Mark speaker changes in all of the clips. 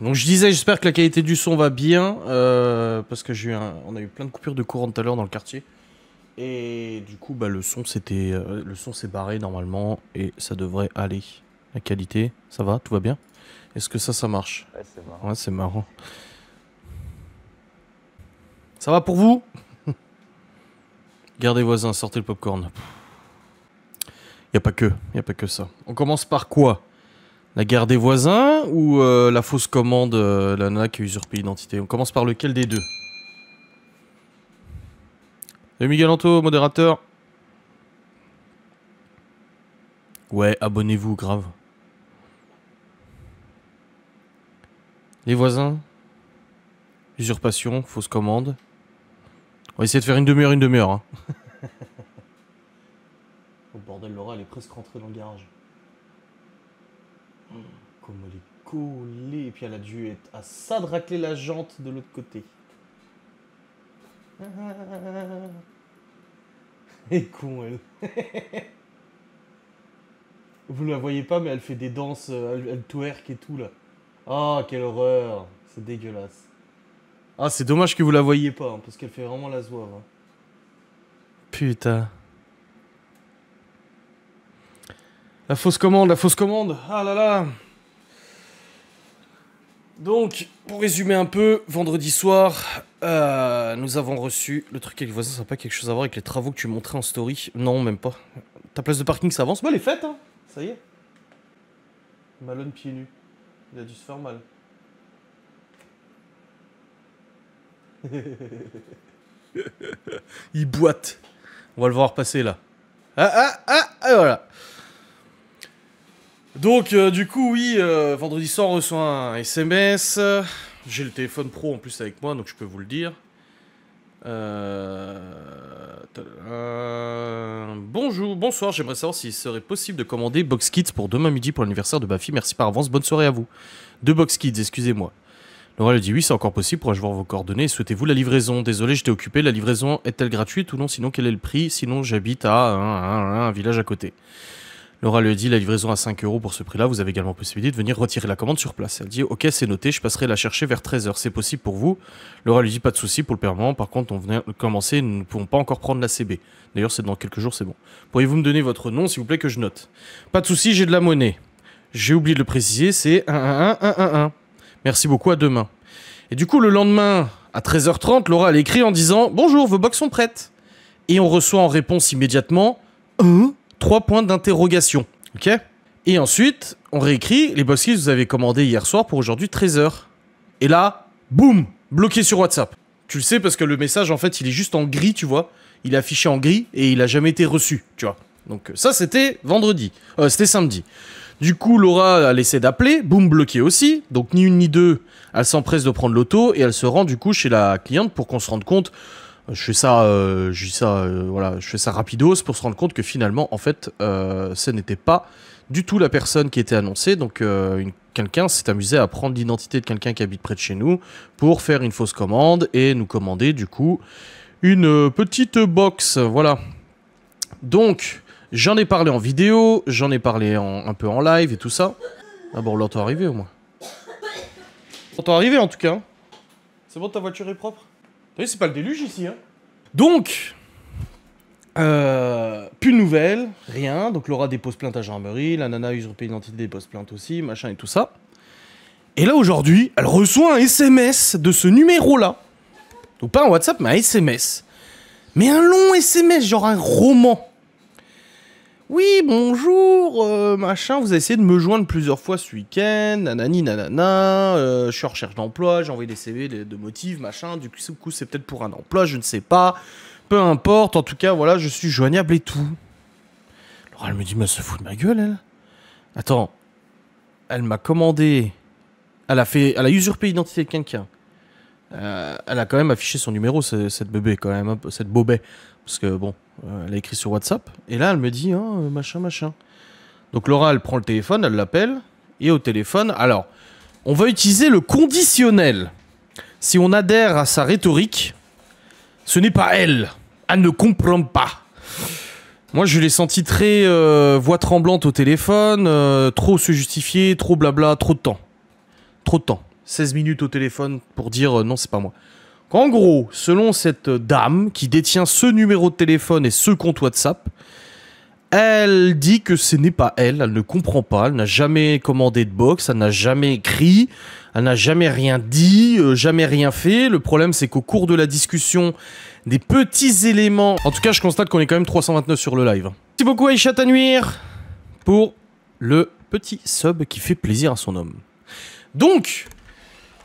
Speaker 1: Donc je disais, j'espère que la qualité du son va bien, euh, parce que j'ai on a eu plein de coupures de courant tout à l'heure dans le quartier. Et du coup, bah, le son c'était, euh, le son s'est barré normalement et ça devrait aller. La qualité, ça va, tout va bien. Est-ce que ça, ça marche Ouais, c'est marrant. Ça va pour vous Gardez voisin, sortez le popcorn. Y a pas que, y a pas que ça. On commence par quoi la guerre des voisins ou euh, la fausse commande, euh, la nana qui a usurpé l'identité On commence par lequel des deux Salut Miguel Anto, modérateur. Ouais, abonnez-vous, grave. Les voisins Usurpation, fausse commande. On va essayer de faire une demi-heure, une demi-heure. oh bordel, Laura, elle est presque rentrée dans le garage. Comme elle est collée. Et puis elle a dû être à ça de racler la jante de l'autre côté. Et con, elle. Vous la voyez pas, mais elle fait des danses, euh, elle, twerk et tout là. Ah, quelle horreur. C'est dégueulasse. Ah, c'est dommage que vous la voyez pas, hein, parce qu'elle fait vraiment la zouave. Hein. Putain. La fausse commande, la fausse commande. Ah là là. Donc, pour résumer un peu, vendredi soir, euh, nous avons reçu le truc avec le voisin, ça n'a pas quelque chose à voir avec les travaux que tu montrais en story. Non, même pas. Ta place de parking, s'avance. Bah les fêtes, hein. Ça y est. Malone pieds nus. Il a dû se faire mal. Il boite. On va le voir passer là. Ah ah ah, et ah, voilà. Donc, euh, du coup, oui, euh, vendredi soir, on reçoit un SMS. J'ai le téléphone pro en plus avec moi, donc je peux vous le dire. Euh, Bonjour, bonsoir, j'aimerais savoir s'il serait possible de commander Box Kids pour demain midi pour l'anniversaire de fille, Merci par avance, bonne soirée à vous. Deux Box Kids, excusez-moi. Laura le dit oui, c'est encore possible, pourrais-je voir vos coordonnées Souhaitez-vous la livraison Désolé, j'étais occupé, la livraison est-elle gratuite ou non Sinon, quel est le prix Sinon, j'habite à un village à côté. Laura lui dit la livraison à 5 euros pour ce prix-là, vous avez également possibilité de venir retirer la commande sur place. Elle dit ok c'est noté, je passerai la chercher vers 13h, c'est possible pour vous Laura lui dit pas de souci pour le paiement, par contre on venait commencer, nous ne pouvons pas encore prendre la CB. D'ailleurs c'est dans quelques jours, c'est bon. Pourriez-vous me donner votre nom s'il vous plaît que je note Pas de souci, j'ai de la monnaie. J'ai oublié de le préciser, c'est 1-1-1-1-1-1. Merci beaucoup, à demain. Et du coup le lendemain, à 13h30, Laura elle écrit en disant bonjour, vos box sont prêtes. Et on reçoit en réponse immédiatement... Hein trois points d'interrogation. Ok Et ensuite, on réécrit les boss vous avez commandé hier soir pour aujourd'hui 13h. Et là, boum Bloqué sur WhatsApp. Tu le sais parce que le message, en fait, il est juste en gris, tu vois. Il est affiché en gris et il a jamais été reçu, tu vois. Donc euh, ça, c'était vendredi. Euh, c'était samedi. Du coup, Laura a laissé d'appeler, boum, bloqué aussi. Donc ni une ni deux, elle s'empresse de prendre l'auto et elle se rend du coup chez la cliente pour qu'on se rende compte je fais ça, euh, ça, euh, voilà, je fais ça rapidos pour se rendre compte que finalement, en fait, euh, ce n'était pas du tout la personne qui était annoncée. Donc, euh, quelqu'un s'est amusé à prendre l'identité de quelqu'un qui habite près de chez nous pour faire une fausse commande et nous commander du coup une petite box. Voilà. Donc, j'en ai parlé en vidéo, j'en ai parlé un peu en live et tout ça. Ah bon, on l'entend arriver au moins. On l'entend arriver en tout cas. C'est bon, ta voiture est propre voyez, c'est pas le déluge ici. Hein. Donc, euh, plus de nouvelles, rien. Donc Laura dépose plainte à gendarmerie, la nana usurpée identité dépose plainte aussi, machin et tout ça. Et là aujourd'hui, elle reçoit un SMS de ce numéro-là. Donc pas un WhatsApp, mais un SMS. Mais un long SMS, genre un roman. Oui, bonjour, euh, machin, vous avez essayé de me joindre plusieurs fois ce week-end, nanani, nanana, euh, je suis en recherche d'emploi, j'ai envoyé des CV de, motifs, machin, du coup c'est peut-être pour un emploi, je ne sais pas, peu importe, en tout cas voilà, je suis joignable et tout. Alors elle me dit, mais elle se fout de ma gueule, elle. Attends, elle m'a commandé, elle a fait, elle a usurpé l'identité de quelqu'un, euh, elle a quand même affiché son numéro, cette bébé, quand même, hein, cette bobée Parce que bon, euh, elle a écrit sur WhatsApp. Et là, elle me dit, hein, euh, machin, machin. Donc Laura, elle prend le téléphone, elle l'appelle. Et au téléphone, alors, on va utiliser le conditionnel. Si on adhère à sa rhétorique, ce n'est pas elle. Elle ne comprend pas. Moi, je l'ai senti très voix tremblante au téléphone, trop se justifier, trop blabla, trop de temps. Trop de temps. 16 minutes au téléphone pour dire euh, non, c'est pas moi. En gros, selon cette dame qui détient ce numéro de téléphone et ce compte WhatsApp, elle dit que ce n'est pas elle, elle ne comprend pas, elle n'a jamais commandé de box, elle n'a jamais écrit, elle n'a jamais rien dit, euh, jamais rien fait. Le problème c'est qu'au cours de la discussion, des petits éléments... En tout cas, je constate qu'on est quand même 329 sur le live. Merci beaucoup Aïcha nuire pour le petit sub qui fait plaisir à son homme. Donc,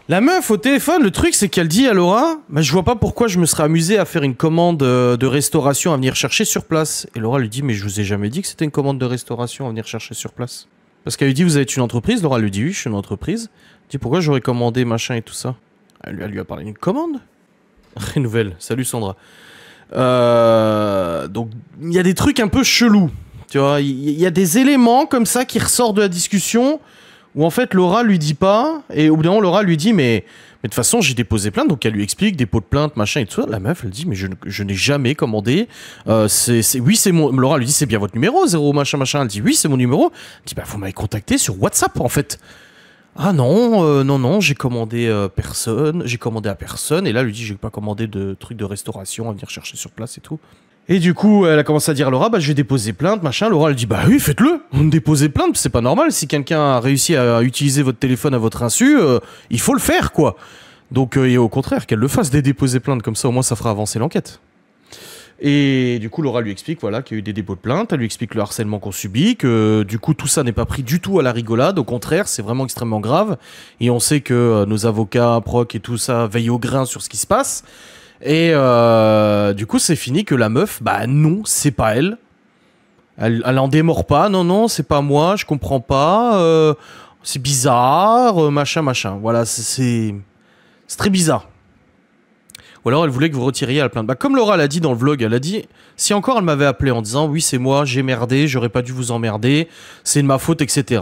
Speaker 1: la meuf au téléphone, le truc c'est qu'elle dit à Laura, mais bah, je vois pas pourquoi je me serais amusé à faire une commande euh, de restauration à venir chercher sur place. Et Laura lui dit, mais je vous ai jamais dit que c'était une commande de restauration à venir chercher sur place. Parce qu'elle lui dit, vous êtes une entreprise. Laura lui dit, oui, je suis une entreprise. Elle dit, pourquoi j'aurais commandé machin et tout ça elle, lui a parlé d'une commande Nouvelle. Salut Sandra. Euh, donc il y a des trucs un peu chelous. Tu vois, il y a des éléments comme ça qui ressortent de la discussion où en fait Laura lui dit pas, et au bout d'un moment Laura lui dit mais mais de toute façon j'ai déposé plainte, donc elle lui explique dépôt de plainte machin et tout ça. La meuf elle dit mais je, n'ai jamais commandé. Euh, c'est oui c'est mon Laura lui dit c'est bien votre numéro zéro machin machin. Elle dit oui c'est mon numéro. Elle dit bah vous m'avez contacté sur WhatsApp en fait. Ah non, euh, non, non, j'ai commandé euh, personne, j'ai commandé à personne, et là, elle lui dit, j'ai pas commandé de trucs de restauration à venir chercher sur place et tout. Et du coup, elle a commencé à dire à Laura, bah, je vais déposer plainte, machin. Laura, elle dit, bah oui, faites-le. Déposez plainte, c'est pas normal. Si quelqu'un a réussi à utiliser votre téléphone à votre insu, euh, il faut le faire, quoi. Donc, euh, et au contraire, qu'elle le fasse, des déposer plainte, comme ça, au moins, ça fera avancer l'enquête. Et du coup, Laura lui explique voilà, qu'il y a eu des dépôts de plainte, elle lui explique le harcèlement qu'on subit, que du coup, tout ça n'est pas pris du tout à la rigolade, au contraire, c'est vraiment extrêmement grave. Et on sait que euh, nos avocats, proc et tout ça veillent au grain sur ce qui se passe. Et euh, du coup, c'est fini que la meuf, bah non, c'est pas elle. Elle, elle en démord pas. Non, non, c'est pas moi, je comprends pas. Euh, c'est bizarre, euh, machin, machin. Voilà, c'est. C'est très bizarre. Ou alors elle voulait que vous retiriez la plainte. Bah, comme Laura l'a dit dans le vlog, elle a dit si encore elle m'avait appelé en disant oui, c'est moi, j'ai merdé, j'aurais pas dû vous emmerder, c'est de ma faute, etc.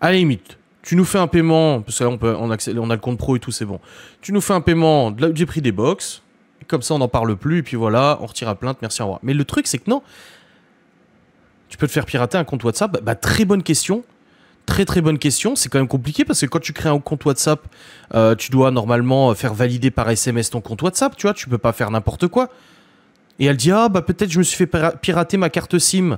Speaker 1: À la limite, tu nous fais un paiement, parce que on, peut, on, a le compte pro et tout, c'est bon. Tu nous fais un paiement du prix des box, comme ça on n'en parle plus, et puis voilà, on retire la plainte, merci, au revoir. Mais le truc, c'est que non, tu peux te faire pirater un compte WhatsApp, bah, très bonne question, très très bonne question. C'est quand même compliqué parce que quand tu crées un compte WhatsApp, euh, tu dois normalement euh, faire valider par SMS ton compte WhatsApp, tu vois, tu peux pas faire n'importe quoi. Et elle dit Ah, bah peut-être je me suis fait pirater ma carte SIM.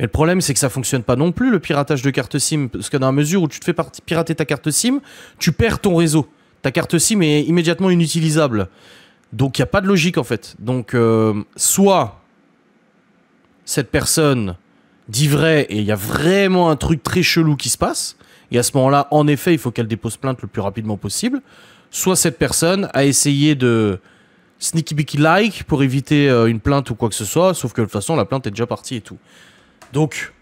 Speaker 1: Mais le problème, c'est que ça fonctionne pas non plus le piratage de carte SIM. Parce que dans la mesure où tu te fais pirater ta carte SIM, tu perds ton réseau. Ta carte SIM est immédiatement inutilisable. Donc il n'y a pas de logique en fait. Donc euh, soit cette personne dit vrai et il y a vraiment un truc très chelou qui se passe, et à ce moment-là, en effet, il faut qu'elle dépose plainte le plus rapidement possible, soit cette personne a essayé de sneaky beaky like pour éviter euh, une plainte ou quoi que ce soit, sauf que de toute façon la plainte est déjà partie et tout. Donc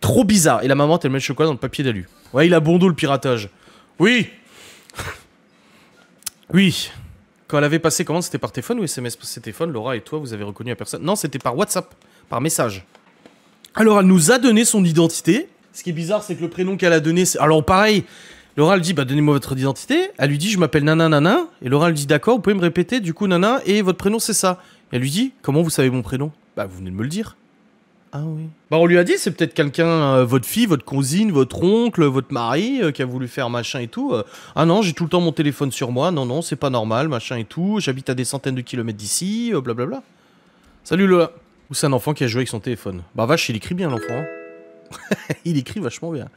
Speaker 1: trop bizarre. Et la maman, elle met le chocolat dans le papier d'alu. Ouais, il a bon dos le piratage. Oui. oui. Quand elle avait passé comment c'était par téléphone ou SMS par téléphone Laura et toi, vous avez reconnu la personne Non, c'était par WhatsApp, par message. Alors, elle nous a donné son identité. Ce qui est bizarre, c'est que le prénom qu'elle a donné, c'est... Alors, pareil, Laura, elle dit, bah, donnez-moi votre identité. Elle lui dit, je m'appelle Nana Nana. Et Laura, elle dit, d'accord, vous pouvez me répéter, du coup, Nana, et votre prénom, c'est ça. elle lui dit, comment vous savez mon prénom Bah, vous venez de me le dire. Ah oui. Bah on lui a dit, c'est peut-être quelqu'un, euh, votre fille, votre cousine, votre oncle, votre mari, euh, qui a voulu faire machin et tout. Euh, ah non, j'ai tout le temps mon téléphone sur moi. Non, non, c'est pas normal, machin et tout. J'habite à des centaines de kilomètres d'ici, blablabla. Salut Lola. Ou c'est un enfant qui a joué avec son téléphone. Bah vache, il écrit bien l'enfant. Hein. il écrit vachement bien.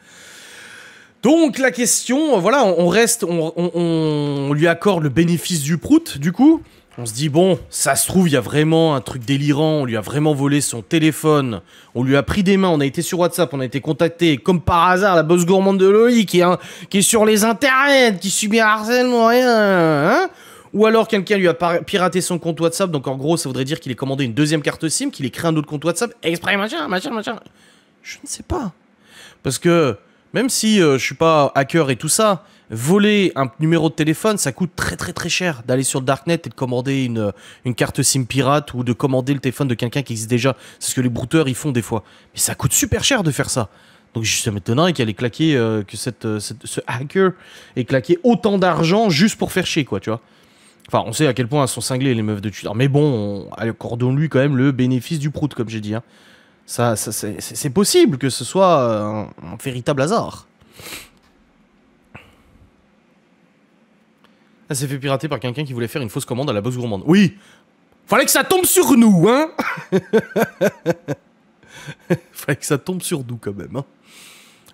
Speaker 1: Donc la question, voilà, on reste, on, on, on, on lui accorde le bénéfice du prout, du coup. On se dit, bon, ça se trouve, il y a vraiment un truc délirant, on lui a vraiment volé son téléphone, on lui a pris des mains, on a été sur WhatsApp, on a été contacté, comme par hasard, la bosse gourmande de Loïc, qui est, sur les internets, qui subit un harcèlement, rien, hein. ou alors quelqu'un lui a piraté son compte WhatsApp, donc en gros, ça voudrait dire qu'il a commandé une deuxième carte SIM, qu'il ait créé un autre compte WhatsApp, exprès, machin, machin, machin. Je ne sais pas. Parce que, même si euh, je suis pas hacker et tout ça, voler un numéro de téléphone, ça coûte très très très cher d'aller sur le darknet et de commander une, euh, une carte SIM pirate ou de commander le téléphone de quelqu'un qui existe déjà. C'est ce que les brouteurs ils font des fois. Mais ça coûte super cher de faire ça. Donc je suis étonnant qu'elle ait claqué, euh, que euh, cette, ce hacker ait claqué autant d'argent juste pour faire chier, quoi, tu vois. Enfin, on sait à quel point elles sont cinglées, les meufs de Twitter. Mais bon, accordons-lui quand même le bénéfice du prout, comme j'ai dit. Hein. Ça, c'est possible que ce soit un véritable hasard. Ça s'est fait pirater par quelqu'un qui voulait faire une fausse commande à la bosse gourmande. Oui Fallait que ça tombe sur nous, hein Fallait que ça tombe sur nous quand même, hein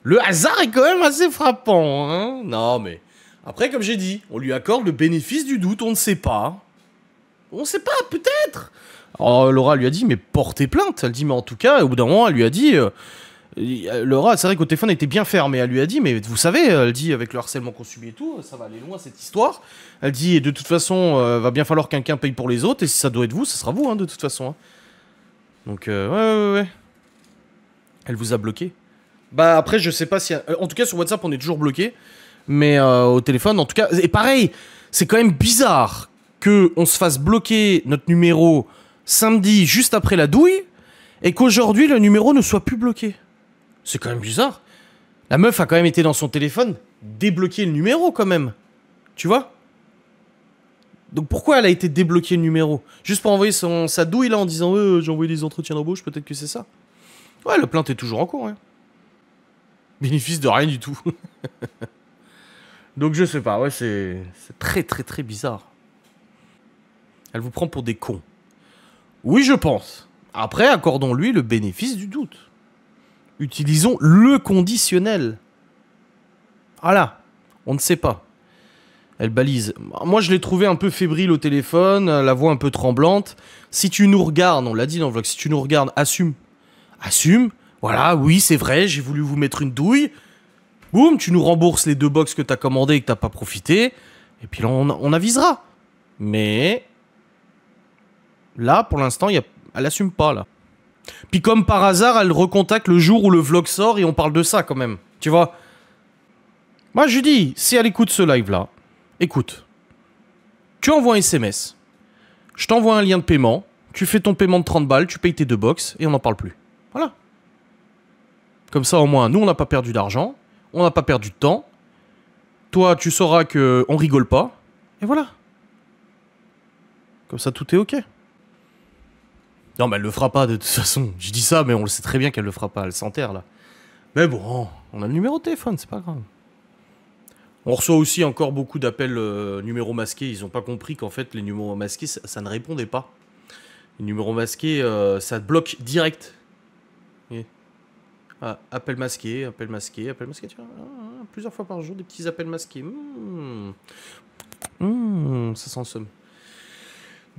Speaker 1: Le hasard est quand même assez frappant, hein Non, mais... Après, comme j'ai dit, on lui accorde le bénéfice du doute, on ne sait pas. On ne sait pas, peut-être Alors, oh, Laura lui a dit, mais portez plainte Elle dit, mais en tout cas, au bout d'un moment, elle lui a dit... Euh, Laura, c'est vrai qu'au téléphone, elle était bien fermée. Elle lui a dit, mais vous savez, elle dit, avec le harcèlement consumé et tout, ça va aller loin cette histoire. Elle dit, de toute façon, euh, va bien falloir qu'un paye pour les autres, et si ça doit être vous, ce sera vous, hein, de toute façon. Hein. Donc, euh, ouais, ouais, ouais. Elle vous a bloqué. Bah, après, je sais pas si. Euh, en tout cas, sur WhatsApp, on est toujours bloqué. Mais au téléphone, en tout cas. Et pareil, c'est quand même bizarre Qu'on se fasse bloquer notre numéro samedi juste après la douille et qu'aujourd'hui le numéro ne soit plus bloqué. C'est quand même bizarre. La meuf a quand même été dans son téléphone, débloquer le numéro quand même. Tu vois Donc pourquoi elle a été débloquée le numéro Juste pour envoyer son, sa douille là en disant euh, j'ai envoyé des entretiens d'embauche, peut-être que c'est ça. Ouais, la plainte est toujours en cours. Hein. Bénéfice de rien du tout. Donc je sais pas, ouais, c'est très très très bizarre. Elle vous prend pour des cons. Oui, je pense. Après, accordons-lui le bénéfice du doute utilisons le conditionnel. Voilà, on ne sait pas. Elle balise. Moi, je l'ai trouvé un peu fébrile au téléphone, euh, la voix un peu tremblante. Si tu nous regardes, on l'a dit dans le vlog, si tu nous regardes, assume. Assume. Voilà, oui, c'est vrai, j'ai voulu vous mettre une douille. Boum, tu nous rembourses les deux boxes que t'as commandées et que t'as pas profité. Et puis là, on, on avisera. Mais là, pour l'instant, elle assume pas, là. Puis comme par hasard, elle recontacte le jour où le vlog sort et on parle de ça quand même. Tu vois Moi je dis, si elle écoute ce live-là, écoute, tu envoies un SMS, je t'envoie un lien de paiement, tu fais ton paiement de 30 balles, tu payes tes deux box et on n'en parle plus. Voilà. Comme ça au moins, nous on n'a pas perdu d'argent, on n'a pas perdu de temps. Toi tu sauras que on rigole pas et voilà. Comme ça tout est ok. Non, mais elle le fera pas de toute façon. Je dis ça, mais on le sait très bien qu'elle le fera pas. Elle s'enterre là. Mais bon, on a le numéro de téléphone, c'est pas grave. On reçoit aussi encore beaucoup d'appels euh, numéros masqués. Ils n'ont pas compris qu'en fait, les numéros masqués, ça, ne répondait pas. Les numéros masqués, euh, ça bloque direct. Ah, appel masqué, appel masqué, appel masqué. Ah, ah, plusieurs fois par jour, des petits appels masqués. Hmm. Hmm, ça s'en somme.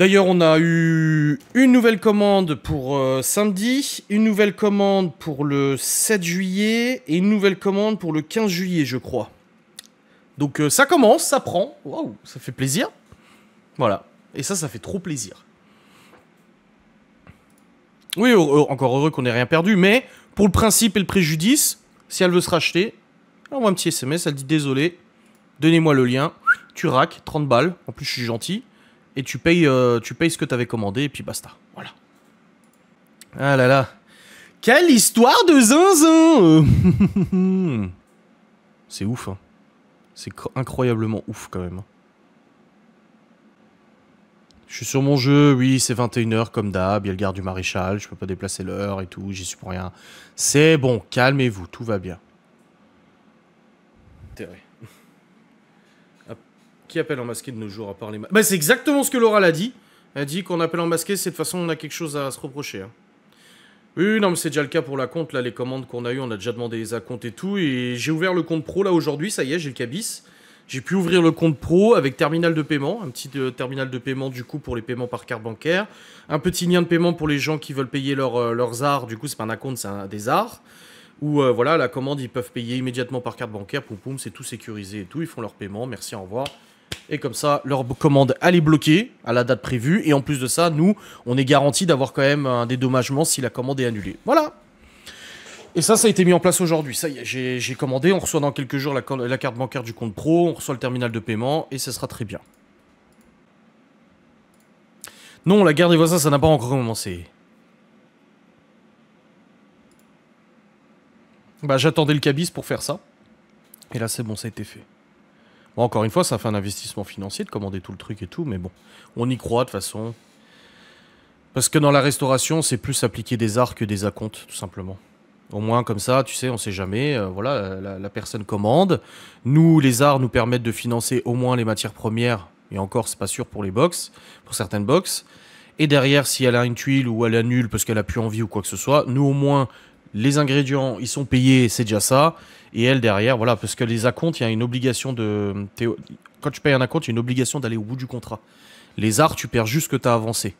Speaker 1: D'ailleurs, on a eu une nouvelle commande pour euh, samedi, une nouvelle commande pour le 7 juillet et une nouvelle commande pour le 15 juillet, je crois. Donc euh, ça commence, ça prend. Waouh, ça fait plaisir. Voilà. Et ça, ça fait trop plaisir. Oui, encore heureux qu'on n'ait rien perdu, mais pour le principe et le préjudice, si elle veut se racheter, elle envoie un petit SMS, elle dit désolé, donnez-moi le lien, tu rack, 30 balles, en plus je suis gentil et tu payes, euh, tu payes ce que t'avais commandé, et puis basta. Voilà. Ah là là. Quelle histoire de zinzin C'est ouf, hein. C'est incroyablement ouf, quand même. Hein. Je suis sur mon jeu, oui, c'est 21h comme d'hab, il y a le garde du maréchal, je peux pas déplacer l'heure et tout, j'y suis pour rien. C'est bon, calmez-vous, tout va bien. Qui appelle en masqué de nos jours à parler. Bah, c'est exactement ce que Laura l'a dit. Elle dit qu'on appelle en masqué, c'est de façon on a quelque chose à se reprocher. Hein. Oui, non, mais c'est déjà le cas pour la compte. Là, les commandes qu'on a eues, on a déjà demandé les acomptes et tout. Et j'ai ouvert le compte pro là aujourd'hui, ça y est, j'ai le cabis. J'ai pu ouvrir le compte pro avec terminal de paiement, un petit euh, terminal de paiement du coup pour les paiements par carte bancaire, un petit lien de paiement pour les gens qui veulent payer euh, leurs arts, du coup c'est pas un acompte, c'est des arts, ou euh, voilà, la commande ils peuvent payer immédiatement par carte bancaire, poum poum, c'est tout sécurisé et tout, ils font leur paiement, merci, au revoir. Et comme ça, leur commande, elle est bloquée à la date prévue. Et en plus de ça, nous, on est garanti d'avoir quand même un dédommagement si la commande est annulée. Voilà. Et ça, ça a été mis en place aujourd'hui. Ça y est, j'ai commandé. On reçoit dans quelques jours la, carte bancaire du compte pro. On reçoit le terminal de paiement. Et ce sera très bien. Non, la guerre des voisins, ça n'a pas encore commencé. Bah, j'attendais le cabis pour faire ça. Et là, c'est bon, ça a été fait encore une fois, ça fait un investissement financier de commander tout le truc et tout, mais bon, on y croit de toute façon. Parce que dans la restauration, c'est plus appliquer des arts que des acomptes, tout simplement. Au moins, comme ça, tu sais, on sait jamais. Euh, voilà, la, personne commande. Nous, les arts nous permettent de financer au moins les matières premières. Et encore, c'est pas sûr pour les box, pour certaines box. Et derrière, si elle a une tuile ou elle annule parce qu'elle a plus envie ou quoi que ce soit, nous, au moins, les ingrédients, ils sont payés, c'est déjà ça. Et elle, derrière, voilà, parce que les acomptes, il y a une obligation de. Quand tu payes un acompte, il y a une obligation d'aller au bout du contrat. Les arts, tu perds juste ce que tu as avancé.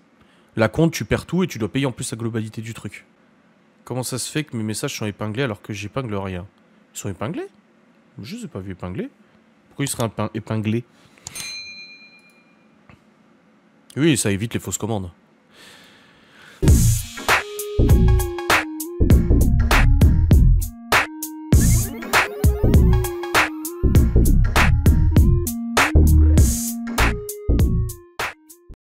Speaker 1: L'acompte, tu perds tout et tu dois payer en plus la globalité du truc. Comment ça se fait que mes messages sont épinglés alors que j'épingle rien Ils sont épinglés Je ne les ai pas vus épinglés. Pourquoi ils seraient épinglés Oui, ça évite les fausses commandes.